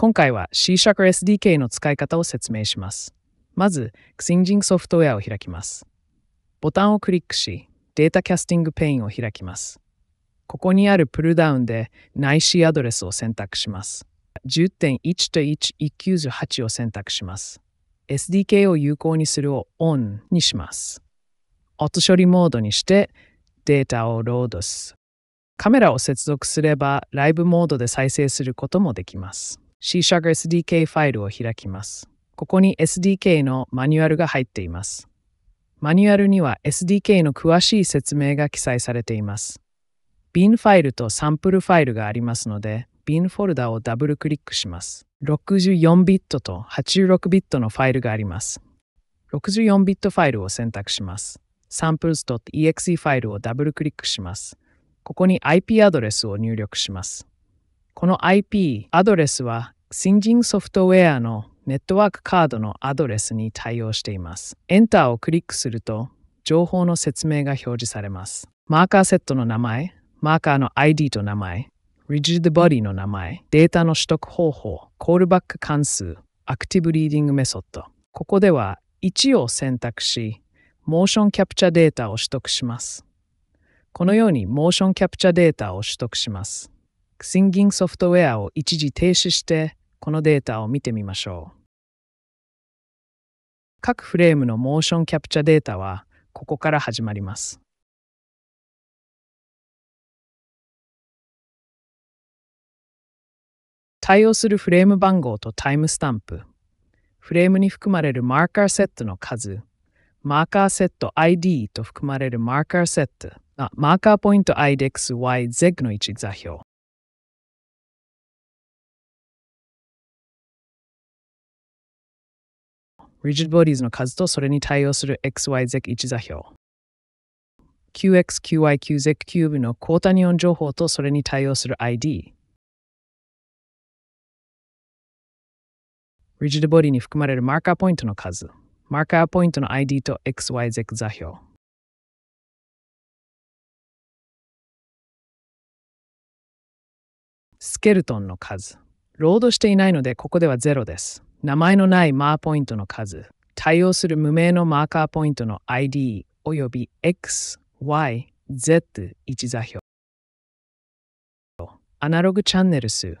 今回は C シャク SDK の使い方を説明します。まず、Xinging j ソフトウェアを開きます。ボタンをクリックし、データキャスティングペインを開きます。ここにあるプルダウンで内視アドレスを選択します。10.1.1198を選択します。SDK を有効にするを ON にします。音処理モードにしてデータをロードす。カメラを接続すればライブモードで再生することもできます。C ャグ SDK ファイルを開きます。ここに SDK のマニュアルが入っています。マニュアルには SDK の詳しい説明が記載されています。bin ファイルとサンプルファイルがありますので、bin フォルダをダブルクリックします。64ビットと86ビットのファイルがあります。64ビットファイルを選択します。samples.exe ファイルをダブルクリックします。ここに IP アドレスを入力します。この IP アドレスは新人ソフトウェアのネットワークカードのアドレスに対応しています。Enter をクリックすると情報の説明が表示されます。マーカーセットの名前、マーカーの ID と名前、Rigid Body の名前、データの取得方法、コールバック関数、アクティブリーディングメソッド。ここでは1を選択し、モーションキャプチャデータを取得します。このようにモーションキャプチャデータを取得します。ソフトウェアを一時停止して、このデータを見てみましょう。各フレームのモーションキャプチャデータは、ここから始まります。対応するフレーム番号とタイムスタンプ、フレームに含まれるマーカーセットの数、マーカーセット ID と含まれるマーカーセット、あマーカーポイント IDXYZ の位置座標、rigid bodies の数とそれに対応する XYZ1 座標。QXQYQZ キューブのータニオン情報とそれに対応する ID。リジ g ボディ o に含まれるマーカーポイントの数。マーカーポイントの ID と XYZ 座標。スケルトンの数。ロードしていないのでここでは0です。名前のないマーポイントの数、対応する無名のマーカーポイントの ID および X、Y、Z1 座標。アナログチャンネル数